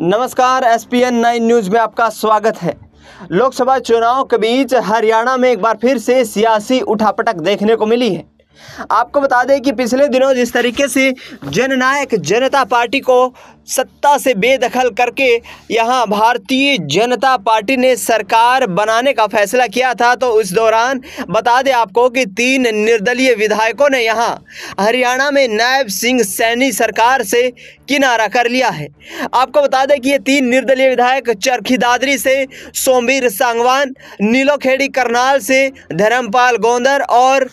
नमस्कार S P N nine news में आपका स्वागत है लोकसभा चुनाव के बीच हरियाणा में एक बार फिर से सियासी उठापटक देखने को मिली है आपको बता दें कि पिछले दिनों जिस तरीके से जननायक जनता पार्टी को सत्ता से बेदखल करके यहाँ भारतीय जनता पार्टी ने सरकार बनाने का फैसला किया था तो उस दौरान बता दें आपको कि तीन निर्दलीय विधायकों ने यहाँ हरियाणा में नायब सिंह सैनी सरकार से किनारा कर लिया है आपको बता दें कि ये तीन निर्दलीय विधायक चरखी दादरी से सोमवीर सांगवान नीलोखेड़ी करनाल से धर्मपाल गोंदर और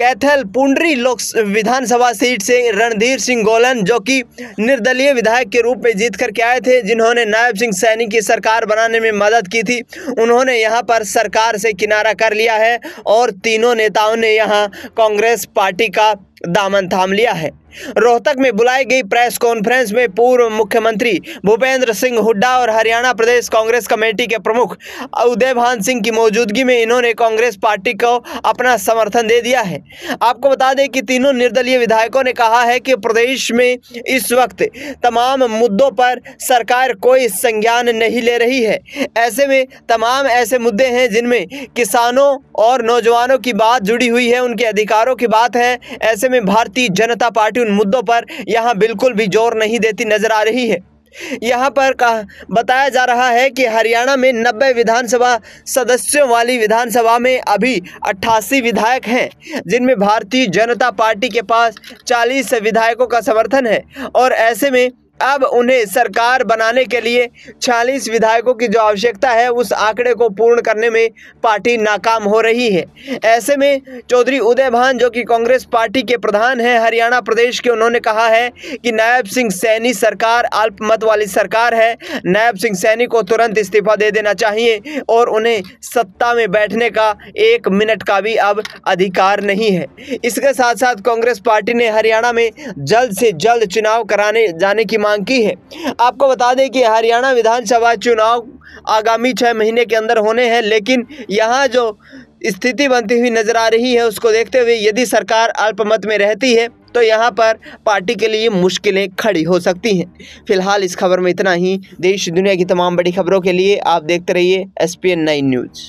कैथल पुंडरी लोक विधानसभा सीट से रणधीर सिंह गोलन जो कि निर्दलीय विधायक के रूप में जीत करके आए थे जिन्होंने नायब सिंह सैनी की सरकार बनाने में मदद की थी उन्होंने यहां पर सरकार से किनारा कर लिया है और तीनों नेताओं ने यहां कांग्रेस पार्टी का दामन थाम लिया है रोहतक में बुलाई गई प्रेस कॉन्फ्रेंस में पूर्व मुख्यमंत्री भूपेंद्र सिंह हुड्डा और हरियाणा प्रदेश कांग्रेस कमेटी के प्रमुख उदय भान सिंह की मौजूदगी में इन्होंने कांग्रेस पार्टी को अपना समर्थन दे दिया है आपको बता दें कि तीनों निर्दलीय विधायकों ने कहा है कि प्रदेश में इस वक्त तमाम मुद्दों पर सरकार कोई संज्ञान नहीं ले रही है ऐसे में तमाम ऐसे मुद्दे हैं जिनमें किसानों और नौजवानों की बात जुड़ी हुई है उनके अधिकारों की बात है ऐसे में भारतीय जनता पार्टी उन मुद्दों पर यहाँ बिल्कुल भी जोर नहीं देती नजर आ रही है यहाँ पर कहा बताया जा रहा है कि हरियाणा में नब्बे विधानसभा सदस्यों वाली विधानसभा में अभी अट्ठासी विधायक हैं जिनमें भारतीय जनता पार्टी के पास 40 विधायकों का समर्थन है और ऐसे में अब उन्हें सरकार बनाने के लिए 40 विधायकों की जो आवश्यकता है उस आंकड़े को पूर्ण करने में पार्टी नाकाम हो रही है ऐसे में चौधरी उदय भान जो कि कांग्रेस पार्टी के प्रधान हैं हरियाणा प्रदेश के उन्होंने कहा है कि नायब सिंह सैनी सरकार अल्पमत वाली सरकार है नायब सिंह सैनी को तुरंत इस्तीफा दे देना चाहिए और उन्हें सत्ता में बैठने का एक मिनट का भी अब अधिकार नहीं है इसके साथ साथ कांग्रेस पार्टी ने हरियाणा में जल्द से जल्द चुनाव कराने जाने की मांग मांग की है आपको बता दें कि हरियाणा विधानसभा चुनाव आगामी छः महीने के अंदर होने हैं लेकिन यहाँ जो स्थिति बनती हुई नज़र आ रही है उसको देखते हुए यदि सरकार अल्पमत में रहती है तो यहाँ पर पार्टी के लिए मुश्किलें खड़ी हो सकती हैं फिलहाल इस खबर में इतना ही देश दुनिया की तमाम बड़ी खबरों के लिए आप देखते रहिए एस पी न्यूज़